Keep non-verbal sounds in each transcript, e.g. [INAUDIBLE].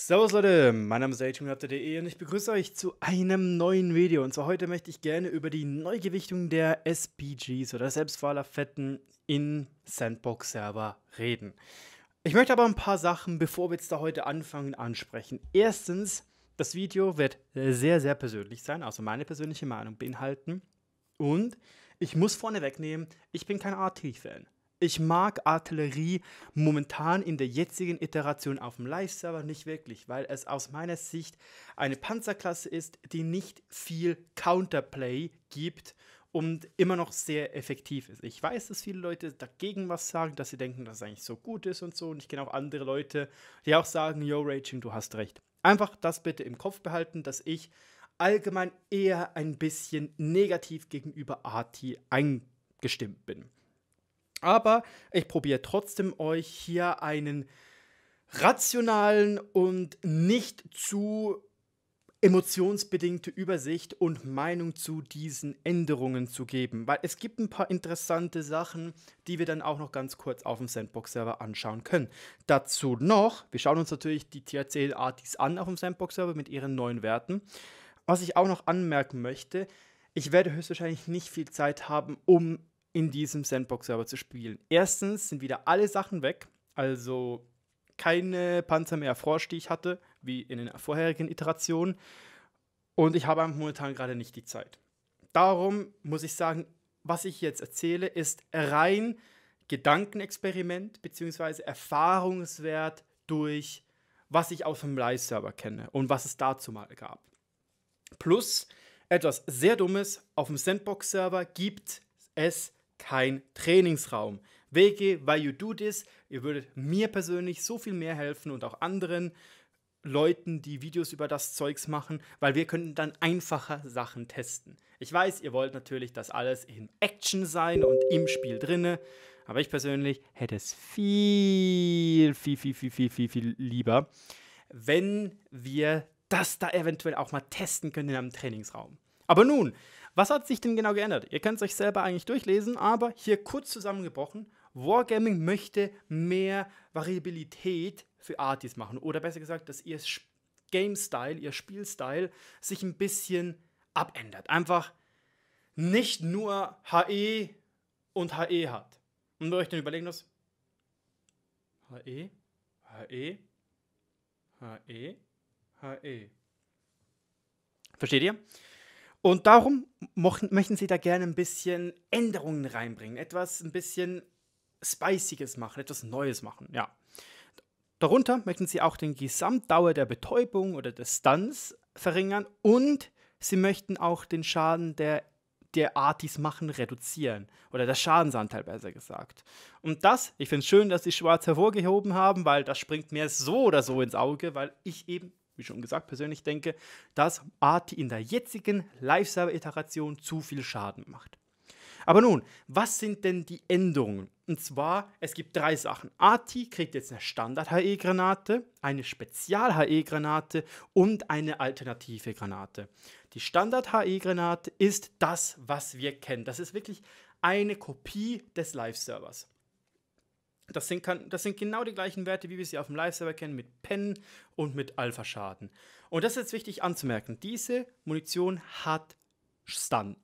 Servus Leute, mein Name ist atunehapter.de und ich begrüße euch zu einem neuen Video. Und zwar heute möchte ich gerne über die Neugewichtung der SPGs oder Selbstfahrerfetten in Sandbox-Server reden. Ich möchte aber ein paar Sachen, bevor wir jetzt da heute anfangen, ansprechen. Erstens, das Video wird sehr, sehr persönlich sein, also meine persönliche Meinung beinhalten. Und ich muss vorne wegnehmen, ich bin kein RT-Fan. Ich mag Artillerie momentan in der jetzigen Iteration auf dem Live-Server nicht wirklich, weil es aus meiner Sicht eine Panzerklasse ist, die nicht viel Counterplay gibt und immer noch sehr effektiv ist. Ich weiß, dass viele Leute dagegen was sagen, dass sie denken, dass es eigentlich so gut ist und so. Und ich kenne auch andere Leute, die auch sagen, yo, Raging, du hast recht. Einfach das bitte im Kopf behalten, dass ich allgemein eher ein bisschen negativ gegenüber Arti eingestimmt bin. Aber ich probiere trotzdem euch hier einen rationalen und nicht zu emotionsbedingte Übersicht und Meinung zu diesen Änderungen zu geben, weil es gibt ein paar interessante Sachen, die wir dann auch noch ganz kurz auf dem Sandbox-Server anschauen können. Dazu noch, wir schauen uns natürlich die thc artis an auf dem Sandbox-Server mit ihren neuen Werten. Was ich auch noch anmerken möchte, ich werde höchstwahrscheinlich nicht viel Zeit haben, um in diesem Sandbox-Server zu spielen. Erstens sind wieder alle Sachen weg, also keine Panzer mehr erforscht, die ich hatte, wie in den vorherigen Iterationen. Und ich habe momentan gerade nicht die Zeit. Darum muss ich sagen, was ich jetzt erzähle, ist rein Gedankenexperiment bzw. Erfahrungswert durch, was ich aus dem Live-Server kenne und was es dazu mal gab. Plus etwas sehr Dummes auf dem Sandbox-Server gibt es kein Trainingsraum. Wege, why you do this. Ihr würdet mir persönlich so viel mehr helfen und auch anderen Leuten, die Videos über das Zeugs machen, weil wir könnten dann einfacher Sachen testen. Ich weiß, ihr wollt natürlich das alles in Action sein und im Spiel drinne, aber ich persönlich hätte es viel, viel, viel, viel, viel, viel, viel lieber, wenn wir das da eventuell auch mal testen können in einem Trainingsraum. Aber nun, was hat sich denn genau geändert? Ihr könnt es euch selber eigentlich durchlesen, aber hier kurz zusammengebrochen. Wargaming möchte mehr Variabilität für Artis machen. Oder besser gesagt, dass ihr Game-Style, ihr Spielstyle sich ein bisschen abändert. Einfach nicht nur HE und HE hat. Und bei euch dann überlegen muss, HE, HE, HE, HE. Versteht ihr? Und darum möchten sie da gerne ein bisschen Änderungen reinbringen, etwas ein bisschen Spiciges machen, etwas Neues machen, ja. Darunter möchten sie auch den Gesamtdauer der Betäubung oder des Stunts verringern und sie möchten auch den Schaden der der Art, machen, reduzieren. Oder der Schadensanteil, besser gesagt. Und das, ich finde es schön, dass sie Schwarz hervorgehoben haben, weil das springt mir so oder so ins Auge, weil ich eben wie schon gesagt, persönlich denke, dass Arti in der jetzigen Live-Server-Iteration zu viel Schaden macht. Aber nun, was sind denn die Änderungen? Und zwar, es gibt drei Sachen. Arti kriegt jetzt eine Standard-HE-Granate, eine Spezial-HE-Granate und eine alternative Granate. Die Standard-HE-Granate ist das, was wir kennen. Das ist wirklich eine Kopie des Live-Servers. Das sind, kann, das sind genau die gleichen Werte, wie wir sie auf dem Live-Server kennen, mit Pen und mit Alpha-Schaden. Und das ist jetzt wichtig anzumerken. Diese Munition hat Stun.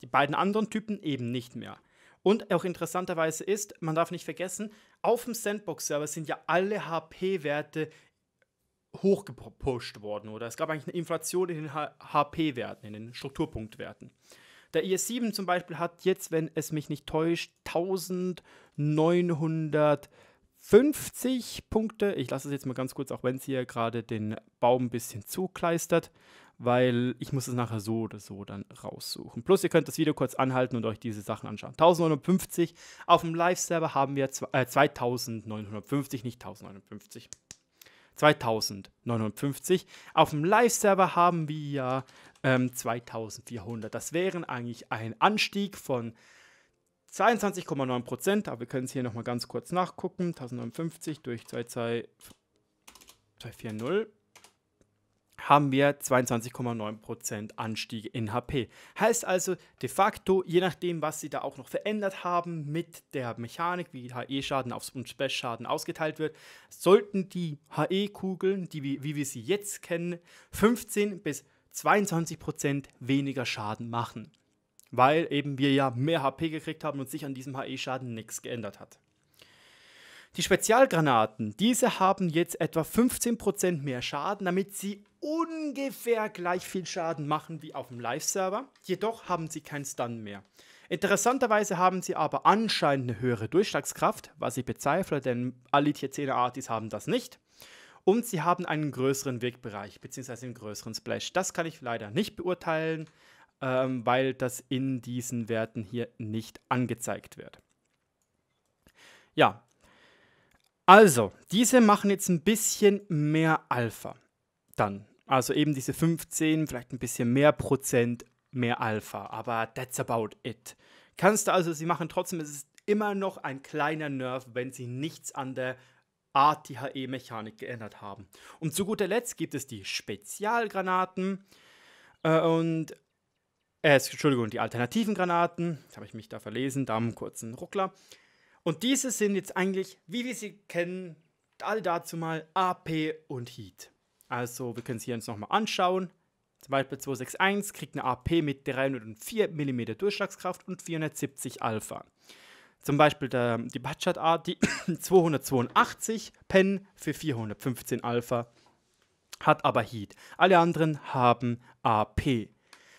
Die beiden anderen Typen eben nicht mehr. Und auch interessanterweise ist, man darf nicht vergessen, auf dem Sandbox-Server sind ja alle HP-Werte hochgepusht worden. Oder es gab eigentlich eine Inflation in den HP-Werten, in den Strukturpunktwerten. Der IS-7 zum Beispiel hat jetzt, wenn es mich nicht täuscht, 1950 Punkte. Ich lasse es jetzt mal ganz kurz, auch wenn es hier gerade den Baum ein bisschen zukleistert, weil ich muss es nachher so oder so dann raussuchen. Plus ihr könnt das Video kurz anhalten und euch diese Sachen anschauen. 1950, auf dem Live-Server haben wir äh, 2950, nicht 1059. 2950. Auf dem Live-Server haben wir ja ähm, 2400. Das wären eigentlich ein Anstieg von 22,9 Prozent, aber wir können es hier nochmal ganz kurz nachgucken. 1059 durch 22240 haben wir 22,9% Anstieg in HP. Heißt also de facto, je nachdem, was sie da auch noch verändert haben mit der Mechanik, wie HE-Schaden und Splash-Schaden ausgeteilt wird, sollten die HE-Kugeln, wie wir sie jetzt kennen, 15 bis 22% weniger Schaden machen. Weil eben wir ja mehr HP gekriegt haben und sich an diesem HE-Schaden nichts geändert hat. Die Spezialgranaten, diese haben jetzt etwa 15% mehr Schaden, damit sie ungefähr gleich viel Schaden machen wie auf dem Live-Server. Jedoch haben sie keinen Stun mehr. Interessanterweise haben sie aber anscheinend eine höhere Durchschlagskraft, was ich bezweifle, denn alle Tier 10 Artis haben das nicht und sie haben einen größeren Wegbereich beziehungsweise einen größeren Splash. Das kann ich leider nicht beurteilen, ähm, weil das in diesen Werten hier nicht angezeigt wird. Ja, also diese machen jetzt ein bisschen mehr Alpha dann. Also eben diese 15, vielleicht ein bisschen mehr Prozent mehr Alpha, aber that's about it. Kannst du also, sie machen trotzdem, es ist immer noch ein kleiner Nerv, wenn sie nichts an der ATHE-Mechanik geändert haben. Und zu guter Letzt gibt es die Spezialgranaten äh, und äh, Entschuldigung, die alternativen Granaten. Jetzt habe ich mich da verlesen, da einen kurzen Ruckler. Und diese sind jetzt eigentlich, wie wir sie kennen, alle dazu mal AP und Heat. Also wir können es hier uns nochmal anschauen. Zum Beispiel 261 kriegt eine AP mit 304 mm Durchschlagskraft und 470 Alpha. Zum Beispiel der, die Batschat AD 282 Pen für 415 Alpha hat aber Heat. Alle anderen haben AP.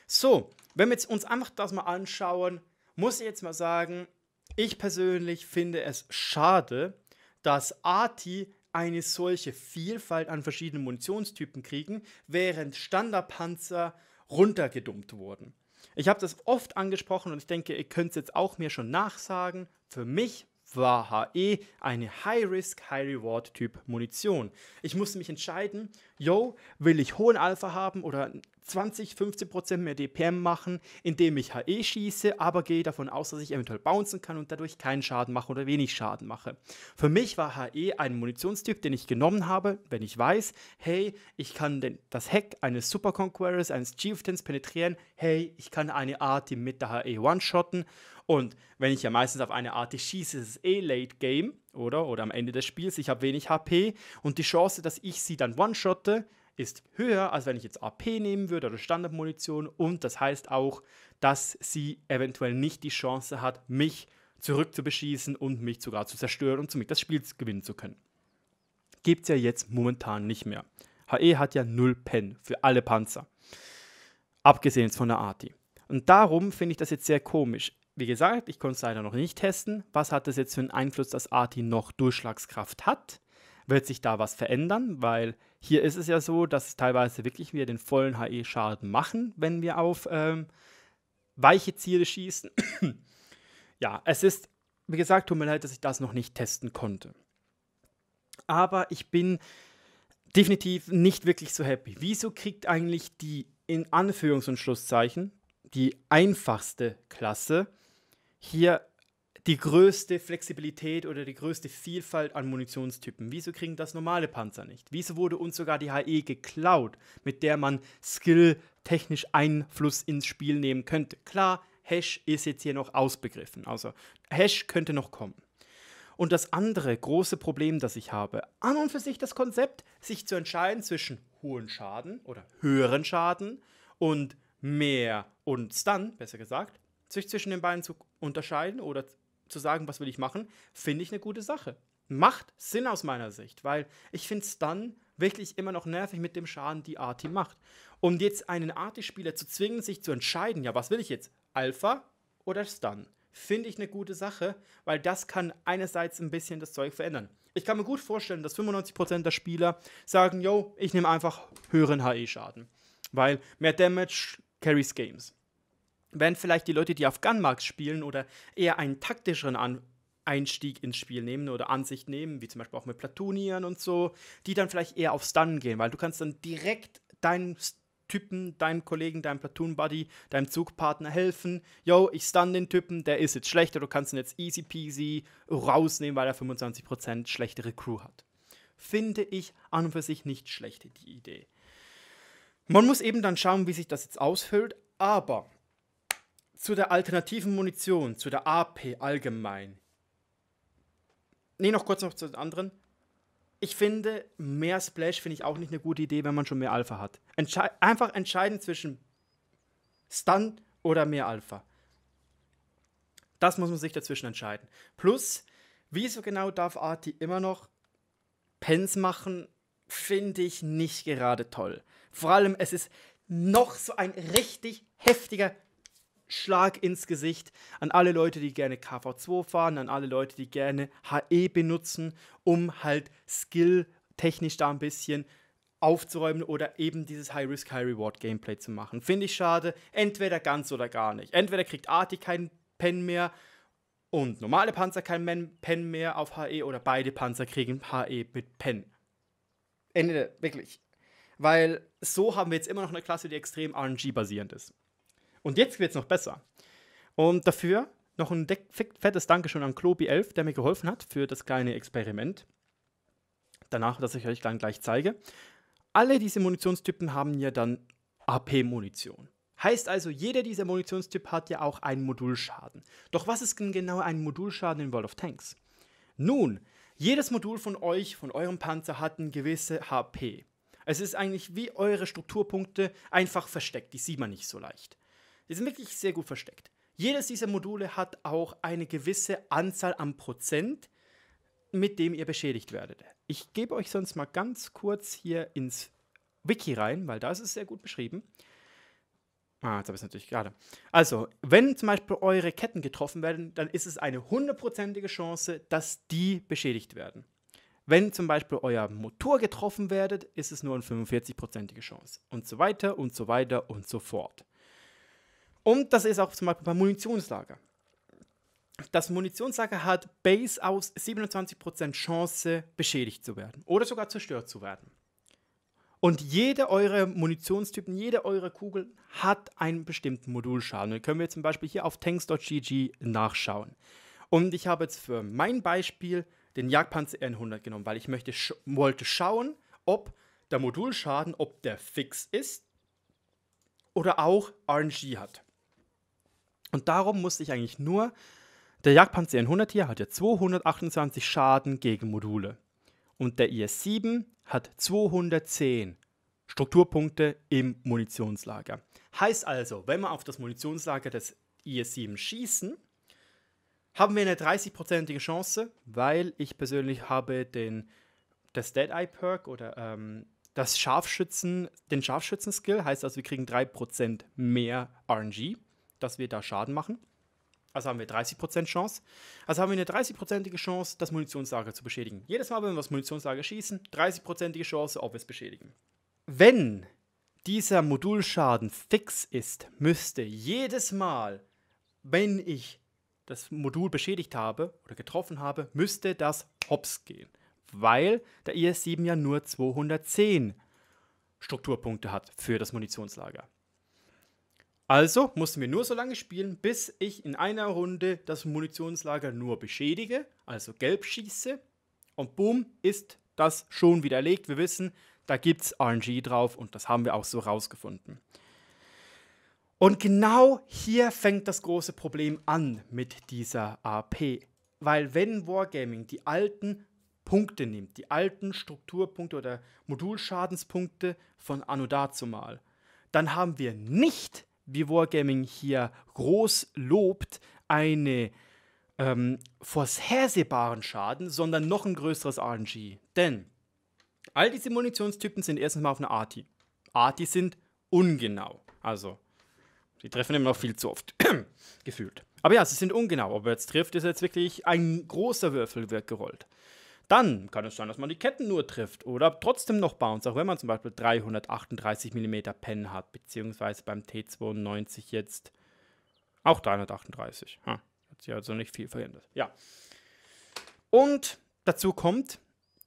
So, wenn wir jetzt uns einfach das mal anschauen, muss ich jetzt mal sagen, ich persönlich finde es schade, dass ATI eine solche Vielfalt an verschiedenen Munitionstypen kriegen, während Standardpanzer runtergedummt wurden. Ich habe das oft angesprochen und ich denke, ihr könnt es jetzt auch mir schon nachsagen. Für mich war HE eine High-Risk, High-Reward-Typ Munition. Ich musste mich entscheiden, yo, will ich hohen Alpha haben oder 20, 15 mehr DPM machen, indem ich HE schieße, aber gehe davon aus, dass ich eventuell bouncen kann und dadurch keinen Schaden mache oder wenig Schaden mache. Für mich war HE ein Munitionstyp, den ich genommen habe, wenn ich weiß, hey, ich kann den, das Heck eines Super Conquerors, eines Chieftains penetrieren, hey, ich kann eine Art, mit der HE one-shotten und wenn ich ja meistens auf eine Art schieße, ist es eh Late Game, oder? Oder am Ende des Spiels, ich habe wenig HP und die Chance, dass ich sie dann one-shotte, ist höher, als wenn ich jetzt AP nehmen würde oder Standardmunition. Und das heißt auch, dass sie eventuell nicht die Chance hat, mich zurückzubeschießen und mich sogar zu zerstören und somit das Spiel gewinnen zu können. Gibt es ja jetzt momentan nicht mehr. HE hat ja null Pen für alle Panzer. Abgesehen jetzt von der Arti. Und darum finde ich das jetzt sehr komisch. Wie gesagt, ich konnte es leider noch nicht testen. Was hat das jetzt für einen Einfluss, dass Arti noch Durchschlagskraft hat? Wird sich da was verändern? Weil hier ist es ja so, dass es teilweise wirklich wir den vollen HE-Schaden machen, wenn wir auf ähm, weiche Ziele schießen. [CLEARS THROAT] ja, es ist, wie gesagt, tut mir leid, dass ich das noch nicht testen konnte. Aber ich bin definitiv nicht wirklich so happy. Wieso kriegt eigentlich die in Anführungs- und Schlusszeichen die einfachste Klasse hier die größte Flexibilität oder die größte Vielfalt an Munitionstypen. Wieso kriegen das normale Panzer nicht? Wieso wurde uns sogar die HE geklaut, mit der man skill-technisch Einfluss ins Spiel nehmen könnte? Klar, Hash ist jetzt hier noch ausbegriffen. Also Hash könnte noch kommen. Und das andere große Problem, das ich habe, an und für sich das Konzept, sich zu entscheiden zwischen hohen Schaden oder höheren Schaden und mehr und Stun, besser gesagt, sich zwischen den beiden zu unterscheiden oder zu sagen, was will ich machen, finde ich eine gute Sache. Macht Sinn aus meiner Sicht, weil ich finde es dann wirklich immer noch nervig mit dem Schaden, die Arti macht. Und jetzt einen Arti-Spieler zu zwingen, sich zu entscheiden, ja, was will ich jetzt? Alpha oder Stun? Finde ich eine gute Sache, weil das kann einerseits ein bisschen das Zeug verändern. Ich kann mir gut vorstellen, dass 95% der Spieler sagen, yo, ich nehme einfach höheren HE-Schaden. Weil mehr Damage carries Games während vielleicht die Leute, die auf Gunmarks spielen oder eher einen taktischeren An Einstieg ins Spiel nehmen oder Ansicht nehmen, wie zum Beispiel auch mit Platonieren und so, die dann vielleicht eher auf Stun gehen, weil du kannst dann direkt deinen Typen, deinem Kollegen, deinem Platoon-Buddy, deinem Zugpartner helfen. Yo, ich stun den Typen, der ist jetzt schlechter, du kannst ihn jetzt easy peasy rausnehmen, weil er 25% schlechtere Crew hat. Finde ich an und für sich nicht schlecht, die Idee. Man muss eben dann schauen, wie sich das jetzt ausfüllt, aber zu der alternativen Munition, zu der AP allgemein. Nee, noch kurz noch zu den anderen. Ich finde, mehr Splash finde ich auch nicht eine gute Idee, wenn man schon mehr Alpha hat. Entschei einfach entscheiden zwischen Stun oder mehr Alpha. Das muss man sich dazwischen entscheiden. Plus, wieso genau darf Arti immer noch Pens machen, finde ich nicht gerade toll. Vor allem, es ist noch so ein richtig heftiger Schlag ins Gesicht an alle Leute, die gerne KV2 fahren, an alle Leute, die gerne HE benutzen, um halt skill-technisch da ein bisschen aufzuräumen oder eben dieses High-Risk, High-Reward-Gameplay zu machen. Finde ich schade. Entweder ganz oder gar nicht. Entweder kriegt Arti keinen Pen mehr und normale Panzer keinen Pen mehr auf HE oder beide Panzer kriegen HE mit Pen. Ende, wirklich. Weil so haben wir jetzt immer noch eine Klasse, die extrem RNG-basierend ist. Und jetzt wird es noch besser. Und dafür noch ein fettes Dankeschön an Klobi11, der mir geholfen hat für das kleine Experiment. Danach, das ich euch dann gleich zeige. Alle diese Munitionstypen haben ja dann AP-Munition. Heißt also, jeder dieser Munitionstyp hat ja auch einen Modulschaden. Doch was ist denn genau ein Modulschaden in World of Tanks? Nun, jedes Modul von euch, von eurem Panzer hat eine gewisse HP. Es ist eigentlich wie eure Strukturpunkte einfach versteckt, die sieht man nicht so leicht. Die sind wirklich sehr gut versteckt. Jedes dieser Module hat auch eine gewisse Anzahl an Prozent, mit dem ihr beschädigt werdet. Ich gebe euch sonst mal ganz kurz hier ins Wiki rein, weil da ist es sehr gut beschrieben. Ah, jetzt habe ich es natürlich gerade. Also, wenn zum Beispiel eure Ketten getroffen werden, dann ist es eine hundertprozentige Chance, dass die beschädigt werden. Wenn zum Beispiel euer Motor getroffen werdet, ist es nur eine 45-prozentige Chance. Und so weiter und so weiter und so fort. Und das ist auch zum Beispiel beim Munitionslager. Das Munitionslager hat Base aus 27% Chance, beschädigt zu werden oder sogar zerstört zu werden. Und jede eurer Munitionstypen, jede eurer Kugeln hat einen bestimmten Modulschaden. Den können wir zum Beispiel hier auf tanks.gg nachschauen. Und ich habe jetzt für mein Beispiel den Jagdpanzer n 100 genommen, weil ich möchte, sch wollte schauen, ob der Modulschaden, ob der fix ist oder auch RNG hat. Und darum musste ich eigentlich nur, der Jagdpanzer 100 hier hat ja 228 Schaden gegen Module. Und der IS-7 hat 210 Strukturpunkte im Munitionslager. Heißt also, wenn wir auf das Munitionslager des IS-7 schießen, haben wir eine 30-prozentige Chance, weil ich persönlich habe den das Dead Eye Perk oder ähm, das Scharfschützen, den Scharfschützen-Skill heißt also, wir kriegen 3% mehr RNG dass wir da Schaden machen. Also haben wir 30% Chance. Also haben wir eine 30% Chance, das Munitionslager zu beschädigen. Jedes Mal, wenn wir das Munitionslager schießen, 30% Chance, ob wir es beschädigen. Wenn dieser Modulschaden fix ist, müsste jedes Mal, wenn ich das Modul beschädigt habe oder getroffen habe, müsste das hops gehen. Weil der IS-7 ja nur 210 Strukturpunkte hat für das Munitionslager. Also mussten wir nur so lange spielen, bis ich in einer Runde das Munitionslager nur beschädige, also gelb schieße. Und boom, ist das schon widerlegt. Wir wissen, da gibt es RNG drauf und das haben wir auch so rausgefunden. Und genau hier fängt das große Problem an mit dieser AP. Weil wenn Wargaming die alten Punkte nimmt, die alten Strukturpunkte oder Modulschadenspunkte von Anno dazumal, dann haben wir nicht wie Wargaming hier groß lobt, eine ähm, vorhersehbaren Schaden, sondern noch ein größeres RNG. Denn all diese Munitionstypen sind erstens mal auf einer Arti. Arti sind ungenau. Also, sie treffen immer noch viel zu oft. [CLEARS THROAT] Gefühlt. Aber ja, sie sind ungenau. Ob er jetzt trifft, ist jetzt wirklich ein großer Würfel wird gerollt. Dann kann es sein, dass man die Ketten nur trifft oder trotzdem noch bounce, auch wenn man zum Beispiel 338 mm Pen hat, beziehungsweise beim T92 jetzt auch 338. Ha, hat sich also nicht viel verändert. Ja. Und dazu kommt,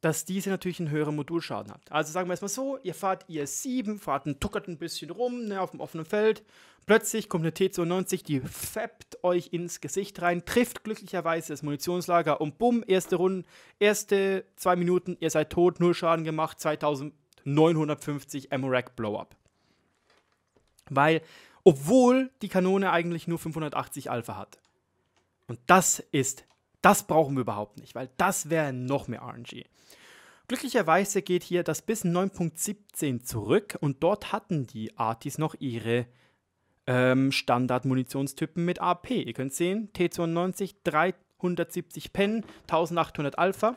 dass diese natürlich einen höheren Modulschaden hat. Also sagen wir es mal so, ihr fahrt IS-7, fahrt ein, tuckert ein bisschen rum ne, auf dem offenen Feld. Plötzlich kommt eine T-92, die fäppt euch ins Gesicht rein, trifft glücklicherweise das Munitionslager und bumm, erste Runde, erste zwei Minuten, ihr seid tot, null Schaden gemacht, 2950 Amorak Blow-Up. Weil, obwohl die Kanone eigentlich nur 580 Alpha hat. Und das ist das brauchen wir überhaupt nicht, weil das wäre noch mehr RNG. Glücklicherweise geht hier das bis 9.17 zurück und dort hatten die Artis noch ihre ähm, Standard-Munitionstypen mit AP. Ihr könnt sehen, T92, 370 Pen, 1800 Alpha.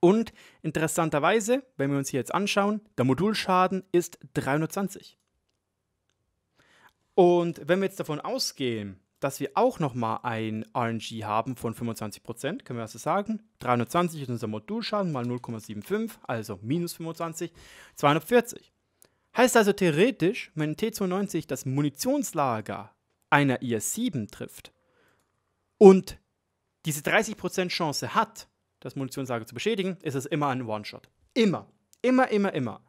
Und interessanterweise, wenn wir uns hier jetzt anschauen, der Modulschaden ist 320. Und wenn wir jetzt davon ausgehen, dass wir auch nochmal ein RNG haben von 25%, können wir also sagen. 320 ist unser Modulschaden mal 0,75, also minus 25, 240. Heißt also theoretisch, wenn T92 das Munitionslager einer IS-7 trifft und diese 30% Chance hat, das Munitionslager zu beschädigen, ist es immer ein One-Shot. Immer. Immer, immer, immer.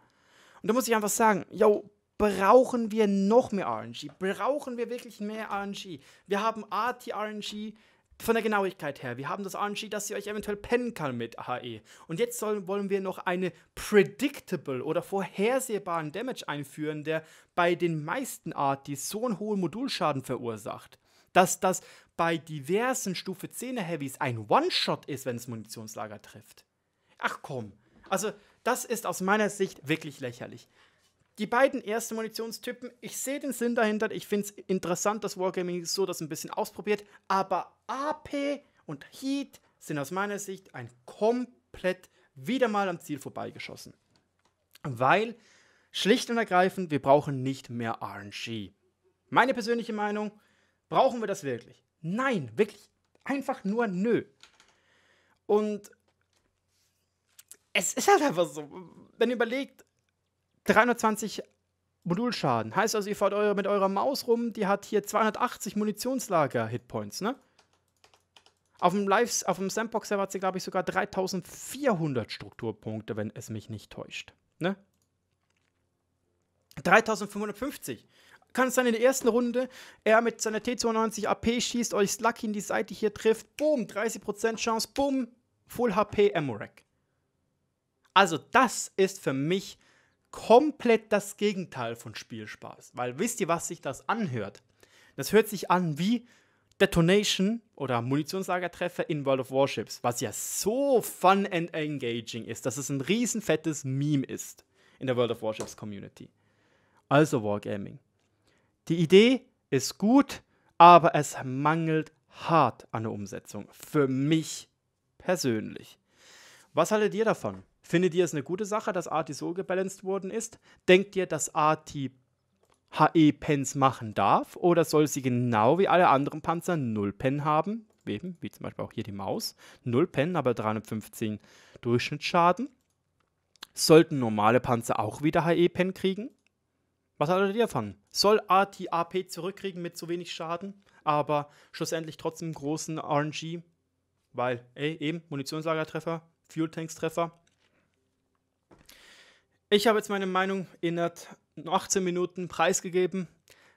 Und da muss ich einfach sagen, yo, brauchen wir noch mehr RNG. Brauchen wir wirklich mehr RNG? Wir haben AT-RNG von der Genauigkeit her. Wir haben das RNG, dass ihr euch eventuell pennen kann mit HE. Und jetzt sollen, wollen wir noch eine predictable oder vorhersehbaren Damage einführen, der bei den meisten Artis so einen hohen Modulschaden verursacht, dass das bei diversen Stufe 10er Heavies ein One-Shot ist, wenn es Munitionslager trifft. Ach komm. Also, das ist aus meiner Sicht wirklich lächerlich die beiden ersten Munitionstypen, ich sehe den Sinn dahinter, ich finde es interessant, dass Wargaming so das ein bisschen ausprobiert, aber AP und Heat sind aus meiner Sicht ein komplett wieder mal am Ziel vorbeigeschossen. Weil schlicht und ergreifend, wir brauchen nicht mehr RNG. Meine persönliche Meinung, brauchen wir das wirklich? Nein, wirklich einfach nur nö. Und es ist halt einfach so, wenn ihr überlegt, 320 Modulschaden. Heißt also, ihr fahrt eure, mit eurer Maus rum, die hat hier 280 Munitionslager-Hitpoints, ne? Auf dem, dem Sandbox-Server hat sie, glaube ich, sogar 3400 Strukturpunkte, wenn es mich nicht täuscht. Ne? 3550. Kann es dann in der ersten Runde, er mit seiner T92 AP schießt, euch Lucky in die Seite hier trifft, boom, 30% Chance, boom, Full HP Amorek. Also, das ist für mich komplett das Gegenteil von Spielspaß. Weil wisst ihr, was sich das anhört? Das hört sich an wie Detonation oder Munitionslagertreffer in World of Warships, was ja so fun and engaging ist, dass es ein riesen fettes Meme ist in der World of Warships Community. Also Wargaming. Die Idee ist gut, aber es mangelt hart an der Umsetzung. Für mich persönlich. Was haltet ihr davon? Findet ihr es eine gute Sache, dass AT so gebalanced worden ist? Denkt ihr, dass AT HE-Pens machen darf? Oder soll sie genau wie alle anderen Panzer 0-Pen haben? Eben, wie zum Beispiel auch hier die Maus. 0-Pen, aber 315 Durchschnittsschaden. Sollten normale Panzer auch wieder HE-Pen kriegen? Was haltet ihr davon? Soll AT AP zurückkriegen mit so wenig Schaden, aber schlussendlich trotzdem großen RNG? Weil, ey, eben, Munitionslagertreffer, Fuel-Tanks-Treffer, ich habe jetzt meine Meinung innerhalb 18 Minuten preisgegeben.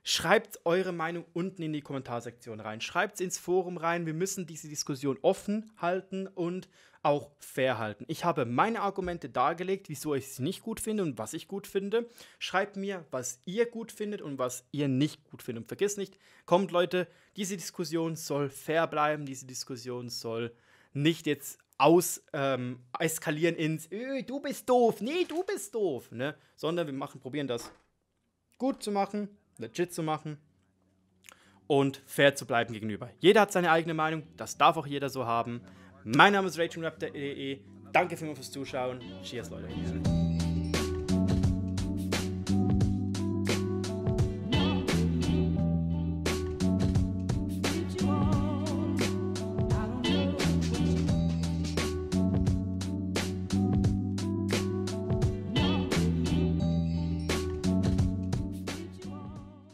Schreibt eure Meinung unten in die Kommentarsektion rein. Schreibt es ins Forum rein. Wir müssen diese Diskussion offen halten und auch fair halten. Ich habe meine Argumente dargelegt, wieso ich sie nicht gut finde und was ich gut finde. Schreibt mir, was ihr gut findet und was ihr nicht gut findet. Und vergiss nicht, kommt Leute, diese Diskussion soll fair bleiben. Diese Diskussion soll nicht jetzt aus ähm, eskalieren ins öh, du bist doof, nee, du bist doof, ne? Sondern wir machen, probieren das gut zu machen, legit zu machen und fair zu bleiben gegenüber. Jeder hat seine eigene Meinung, das darf auch jeder so haben. Mein Name ist RachelRap.de. Danke vielmals fürs Zuschauen. Cheers, Leute.